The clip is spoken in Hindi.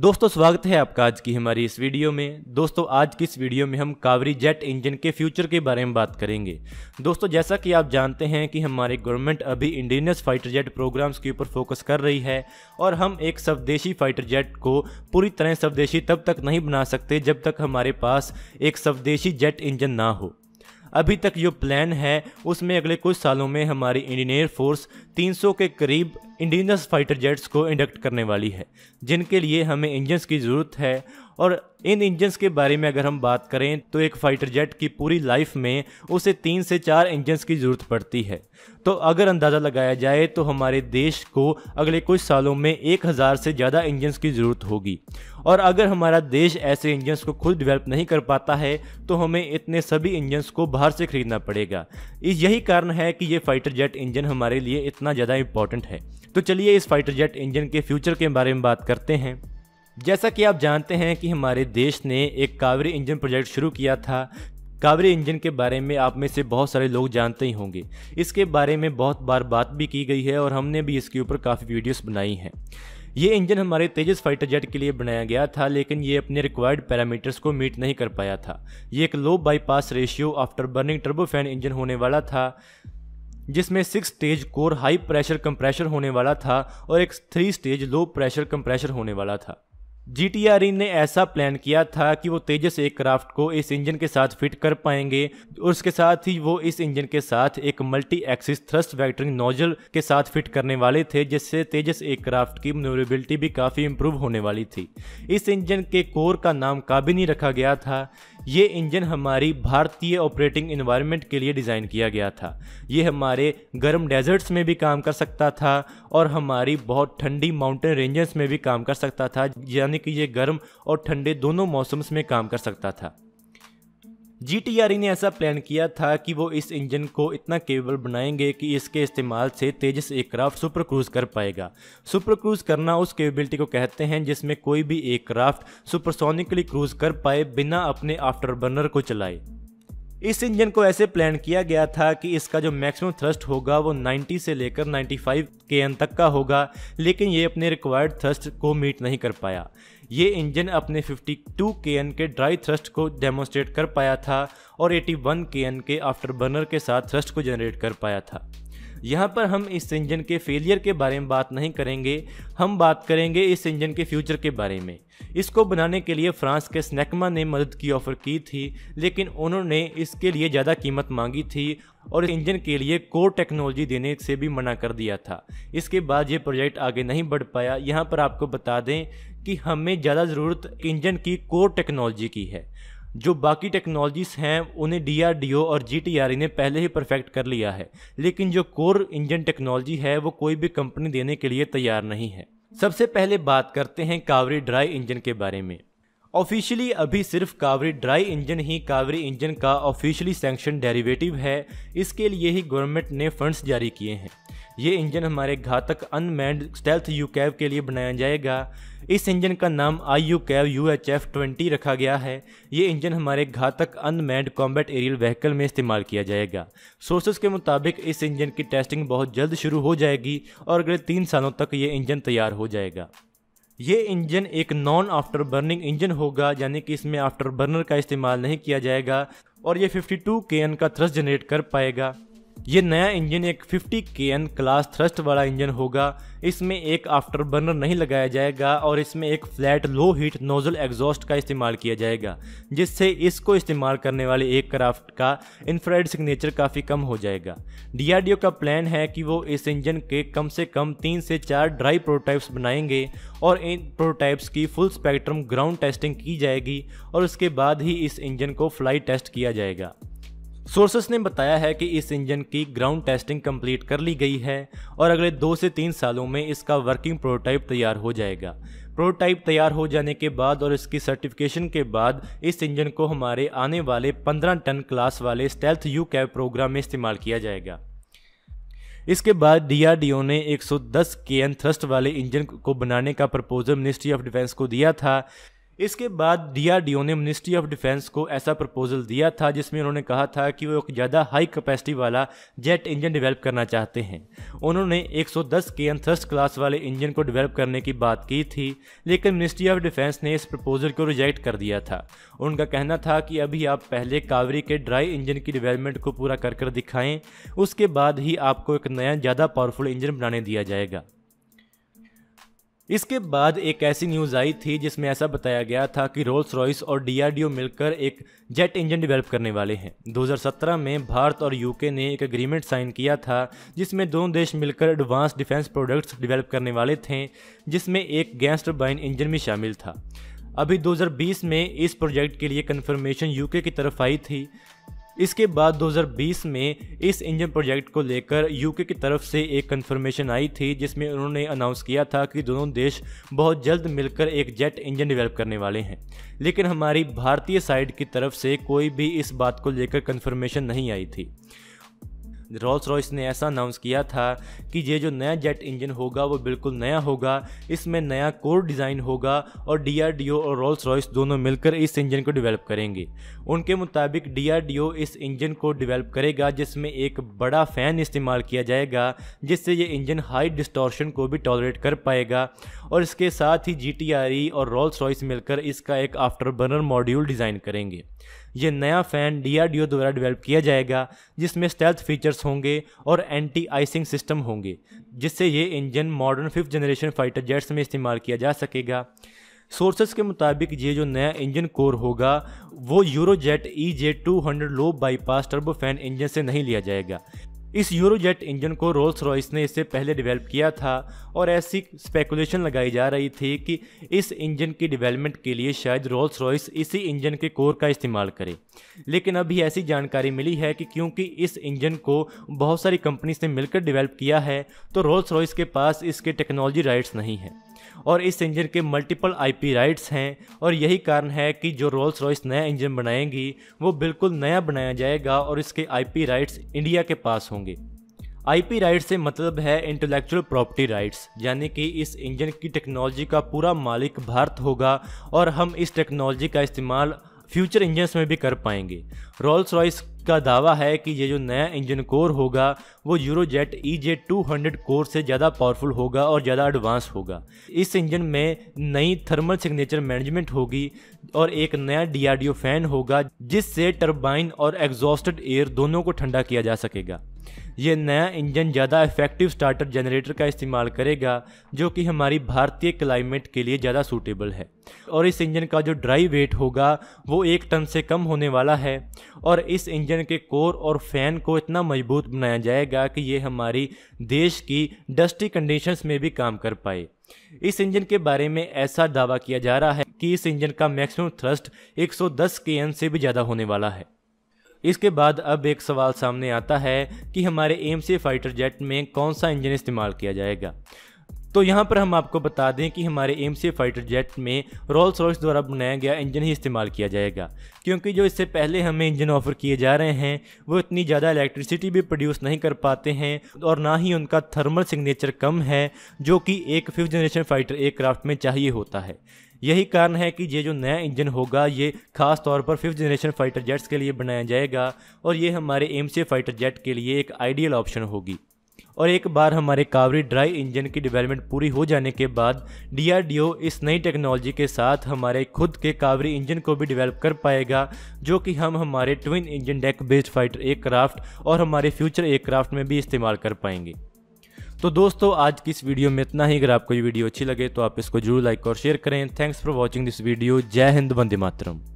दोस्तों स्वागत है आपका आज की हमारी इस वीडियो में दोस्तों आज की इस वीडियो में हम कावरी जेट इंजन के फ्यूचर के बारे में बात करेंगे दोस्तों जैसा कि आप जानते हैं कि हमारी गवर्नमेंट अभी इंडिजनस फाइटर जेट प्रोग्राम्स के ऊपर फोकस कर रही है और हम एक स्वदेशी फाइटर जेट को पूरी तरह स्वदेशी तब तक नहीं बना सकते जब तक हमारे पास एक स्वदेशी जेट इंजन ना हो अभी तक जो प्लान है उसमें अगले कुछ सालों में हमारी इंडियन एयरफोर्स तीन 300 के करीब इंडिजनस फाइटर जेट्स को इंडक्ट करने वाली है जिनके लिए हमें इंजन्स की ज़रूरत है और इन इंजन्स के बारे में अगर हम बात करें तो एक फाइटर जेट की पूरी लाइफ में उसे तीन से चार इंजन्स की ज़रूरत पड़ती है तो अगर अंदाज़ा लगाया जाए तो हमारे देश को अगले कुछ सालों में एक हज़ार से ज़्यादा इंजन्स की ज़रूरत होगी और अगर हमारा देश ऐसे इंजन्स को खुद डिवेल्प नहीं कर पाता है तो हमें इतने सभी इंजन्स को बाहर से ख़रीदना पड़ेगा यही कारण है कि ये फाइटर जेट इंजन हमारे लिए इतना ज़्यादा इंपॉर्टेंट है तो चलिए इस फाइटर जेट इंजन के फ्यूचर के बारे में बात करते हैं जैसा कि आप जानते हैं कि हमारे देश ने एक कावरी इंजन प्रोजेक्ट शुरू किया था कावरी इंजन के बारे में आप में से बहुत सारे लोग जानते ही होंगे इसके बारे में बहुत बार बात भी की गई है और हमने भी इसके ऊपर काफ़ी वीडियोस बनाई हैं ये इंजन हमारे तेजस फाइटर जेट के लिए बनाया गया था लेकिन ये अपने रिक्वायर्ड पैरामीटर्स को मीट नहीं कर पाया था ये एक low bypass ratio after burning turbofan engine होने वाला था जिसमें six stage core high pressure compressor होने वाला था और एक three stage low pressure compressor होने वाला था जी e ने ऐसा प्लान किया था कि वो तेजस एयरक्राफ्ट को इस इंजन के साथ फिट कर पाएंगे और उसके साथ ही वो इस इंजन के साथ एक multi axis thrust vectoring nozzle के साथ फिट करने वाले थे जिससे तेजस एयरक्राफ्ट की मनोरेबिलिटी भी काफ़ी इम्प्रूव होने वाली थी इस इंजन के कोर का नाम काबिनी रखा गया था ये इंजन हमारी भारतीय ऑपरेटिंग इन्वायरमेंट के लिए डिज़ाइन किया गया था ये हमारे गर्म डेजर्ट्स में भी काम कर सकता था और हमारी बहुत ठंडी माउंटेन रेंजेस में भी काम कर सकता था यानी कि ये गर्म और ठंडे दोनों मौसम्स में काम कर सकता था जी ने ऐसा प्लान किया था कि वो इस इंजन को इतना केबल बनाएंगे कि इसके इस्तेमाल से तेजस एयरक्राफ्ट सुपर क्रूज कर पाएगा सुपर क्रूज करना उस केबिलिटी को कहते हैं जिसमें कोई भी एयरक्राफ्ट सुपरसोनिकली क्रूज कर पाए बिना अपने आफ्टर बर्नर को चलाए इस इंजन को ऐसे प्लान किया गया था कि इसका जो मैक्सिमम थ्रस्ट होगा वो 90 से लेकर 95 के एन तक का होगा लेकिन ये अपने रिक्वायर्ड थ्रस्ट को मीट नहीं कर पाया ये इंजन अपने 52 के एन के ड्राई थ्रस्ट को डेमोस्ट्रेट कर पाया था और 81 के एन के आफ्टर बर्नर के साथ थ्रस्ट को जनरेट कर पाया था यहाँ पर हम इस इंजन के फेलियर के बारे में बात नहीं करेंगे हम बात करेंगे इस इंजन के फ्यूचर के बारे में इसको बनाने के लिए फ्रांस के स्नैकमा ने मदद की ऑफ़र की थी लेकिन उन्होंने इसके लिए ज़्यादा कीमत मांगी थी और इंजन के लिए कोर टेक्नोलॉजी देने से भी मना कर दिया था इसके बाद ये प्रोजेक्ट आगे नहीं बढ़ पाया यहाँ पर आपको बता दें कि हमें ज़्यादा ज़रूरत इंजन की कोर टेक्नोलॉजी की है जो बाकी टेक्नोलॉजीज़ हैं उन्हें डी और जीटीआरई e ने पहले ही परफेक्ट कर लिया है लेकिन जो कोर इंजन टेक्नोलॉजी है वो कोई भी कंपनी देने के लिए तैयार नहीं है सबसे पहले बात करते हैं कावरी ड्राई इंजन के बारे में ऑफिशियली अभी सिर्फ कावरी ड्राई इंजन ही कावरी इंजन का ऑफिशियली सेंक्शन डेरिवेटिव है इसके लिए ही गवर्नमेंट ने फंड्स जारी किए हैं ये इंजन हमारे घातक अनमैंड स्टेल्थ यू कैब के लिए बनाया जाएगा इस इंजन का नाम आई यू कैव यू एच एफ ट्वेंटी रखा गया है ये इंजन हमारे घातक अनमैंड कॉम्बैट एरियल व्हीकल में इस्तेमाल किया जाएगा सोर्सेज के मुताबिक इस इंजन की टेस्टिंग बहुत जल्द शुरू हो जाएगी और अगले तीन सालों तक ये इंजन तैयार हो जाएगा ये इंजन एक नॉन आफ्टर बर्निंग इंजन होगा यानी कि इसमें आफ्टर बर्नर का इस्तेमाल नहीं किया जाएगा और ये 52 टू का थ्रस्ट जनरेट कर पाएगा ये नया इंजन एक 50 के एन क्लास थ्रस्ट वाला इंजन होगा इसमें एक आफ्टर बर्नर नहीं लगाया जाएगा और इसमें एक flat low heat nozzle exhaust का इस्तेमाल किया जाएगा जिससे इसको इस्तेमाल करने वाले एक क्राफ्ट का इन्फ्राइड सिग्नेचर काफ़ी कम हो जाएगा डी का प्लान है कि वो इस इंजन के कम से कम तीन से चार ड्राई प्रोटोटाइप्स बनाएंगे और इन प्रोटोटाइप्स की फुल स्पेक्ट्रम ग्राउंड टेस्टिंग की जाएगी और उसके बाद ही इस इंजन को फ्लाई टेस्ट किया जाएगा सोर्सेस ने बताया है कि इस इंजन की ग्राउंड टेस्टिंग कंप्लीट कर ली गई है और अगले दो से तीन सालों में इसका वर्किंग प्रोटोटाइप तैयार हो जाएगा प्रोटोटाइप तैयार हो जाने के बाद और इसकी सर्टिफिकेशन के बाद इस इंजन को हमारे आने वाले 15 टन क्लास वाले स्टेल्थ यू कैब प्रोग्राम में इस्तेमाल किया जाएगा इसके बाद डीआरडीओ ने 110 के एन थ्रस्ट वाले इंजन को बनाने का प्रपोजल मिनिस्ट्री ऑफ डिफेंस को दिया था इसके बाद डीआरडीओ ने मिनिस्ट्री ऑफ डिफेंस को ऐसा प्रपोजल दिया था जिसमें उन्होंने कहा था कि वो एक ज़्यादा हाई कैपेसिटी वाला जेट इंजन डेवलप करना चाहते हैं उन्होंने 110 के एन थर्स्ट क्लास वाले इंजन को डेवलप करने की बात की थी लेकिन मिनिस्ट्री ऑफ डिफेंस ने इस प्रपोजल को रिजेक्ट कर दिया था उनका कहना था कि अभी आप पहले कावरी के ड्राई इंजन की डिवेलपमेंट को पूरा कर कर दिखाएं उसके बाद ही आपको एक नया ज़्यादा पावरफुल इंजन बनाने दिया जाएगा इसके बाद एक ऐसी न्यूज आई थी जिसमें ऐसा बताया गया था कि रोल्स रॉयस और डीआरडीओ मिलकर एक जेट इंजन डेवलप करने वाले हैं 2017 में भारत और यूके ने एक एग्रीमेंट साइन किया था जिसमें दोनों देश मिलकर एडवांस डिफेंस प्रोडक्ट्स डेवलप करने वाले थे जिसमें एक गैस टर्बाइन इंजन भी शामिल था अभी 2020 में इस प्रोजेक्ट के लिए कन्फर्मेशन यूके की तरफ आई थी इसके बाद 2020 में इस इंजन प्रोजेक्ट को लेकर यूके की तरफ से एक कंफर्मेशन आई थी जिसमें उन्होंने अनाउंस किया था कि दोनों देश बहुत जल्द मिलकर एक जेट इंजन डेवलप करने वाले हैं लेकिन हमारी भारतीय साइड की तरफ से कोई भी इस बात को लेकर कन्फर्मेशन नहीं आई थी रोल्स रॉयस ने ऐसा अनाउंस किया था कि ये जो नया जेट इंजन होगा वो बिल्कुल नया होगा इसमें नया कोर डिज़ाइन होगा और डीआरडीओ और रोल्स रॉयस दोनों मिलकर इस इंजन को डेवलप करेंगे उनके मुताबिक डीआरडीओ इस इंजन को डेवलप करेगा जिसमें एक बड़ा फ़ैन इस्तेमाल किया जाएगा जिससे ये इंजन हाई डिस्टॉर्शन को भी टॉलरेट कर पाएगा और इसके साथ ही जी e और रोल्स रॉयस मिलकर इसका एक आफ्टर बर्नर मॉड्यूल डिज़ाइन करेंगे ये नया फैन डी द्वारा डेवलप किया जाएगा जिसमें स्टेल्थ फीचर्स होंगे और एंटी आइसिंग सिस्टम होंगे जिससे ये engine modern fifth generation fighter jets में इस्तेमाल किया जा सकेगा सोर्सेज के मुताबिक ये जो नया इंजन कोर होगा वो Eurojet E J two hundred low bypass fan engine से नहीं लिया जाएगा इस यूरोजेट इंजन को रोल्स रॉयस ने इससे पहले डेवलप किया था और ऐसी स्पेकुलेशन लगाई जा रही थी कि इस इंजन की डेवलपमेंट के लिए शायद रोल्स रॉयस इसी इंजन के कोर का इस्तेमाल करे लेकिन अभी ऐसी जानकारी मिली है कि क्योंकि इस इंजन को बहुत सारी कंपनीज ने मिलकर डिवेल्प किया है तो रोल्स रॉयस के पास इसके टेक्नोलॉजी राइट्स नहीं हैं और इस इंजन के मल्टीपल आईपी राइट्स हैं और यही कारण है कि जो रोल्स रॉयस नया इंजन बनाएंगी वो बिल्कुल नया बनाया जाएगा और इसके आईपी राइट्स इंडिया के पास होंगे आईपी राइट्स से मतलब है इंटेलेक्चुअल प्रॉपर्टी राइट्स यानी कि इस इंजन की टेक्नोलॉजी का पूरा मालिक भारत होगा और हम इस टेक्नोलॉजी का इस्तेमाल फ्यूचर इंजन्स में भी कर पाएंगे रोल्स रॉयस का दावा है कि ये जो नया इंजन कोर होगा वो Eurojet E J two hundred core से ज़्यादा पावरफुल होगा और ज़्यादा एडवांस होगा इस इंजन में नई थर्मल सिग्नेचर मैनेजमेंट होगी और एक नया डी फैन होगा जिससे टर्बाइन और एग्जॉस्टेड एयर दोनों को ठंडा किया जा सकेगा ये नया इंजन ज़्यादा इफेक्टिव स्टार्टर जनरेटर का इस्तेमाल करेगा जो कि हमारी भारतीय क्लाइमेट के लिए ज़्यादा सूटेबल है और इस इंजन का जो ड्राई वेट होगा वो एक टन से कम होने वाला है और इस इंजन के कोर और फैन को इतना मजबूत बनाया जाएगा कि ये हमारी देश की डस्टी कंडीशंस में भी काम कर पाए इस इंजन के बारे में ऐसा दावा किया जा रहा है कि इस इंजन का मैक्सिमम थ्रस्ट 110 के से भी ज़्यादा होने वाला है इसके बाद अब एक सवाल सामने आता है कि हमारे एम फाइटर जेट में कौन सा इंजन इस्तेमाल किया जाएगा तो यहाँ पर हम आपको बता दें कि हमारे एम सी फाइटर जेट में रोल रॉयस द्वारा बनाया गया इंजन ही इस्तेमाल किया जाएगा क्योंकि जो इससे पहले हमें इंजन ऑफर किए जा रहे हैं वो इतनी ज़्यादा इलेक्ट्रिसिटी भी प्रोड्यूस नहीं कर पाते हैं और ना ही उनका थर्मल सिग्नेचर कम है जो कि एक फिफ्थ जनरेशन फाइटर एयरक्राफ्ट में चाहिए होता है यही कारण है कि ये जो नया इंजन होगा ये खास तौर पर फिफ्थ जनरेशन फाइटर जेट्स के लिए बनाया जाएगा और ये हमारे एम फाइटर जेट के लिए एक आइडियल ऑप्शन होगी और एक बार हमारे कावरी ड्राई इंजन की डेवलपमेंट पूरी हो जाने के बाद डीआरडीओ इस नई टेक्नोलॉजी के साथ हमारे खुद के कावरी इंजन को भी डेवलप कर पाएगा जो कि हम हमारे twin engine deck based fighter aircraft और हमारे फ्यूचर एयरक्राफ्ट में भी इस्तेमाल कर पाएंगे तो दोस्तों आज की इस वीडियो में इतना ही अगर आपको ये वीडियो अच्छी लगे तो आप इसको जरूर लाइक और शेयर करें thanks for watching this video Jai Hind Vande Mataram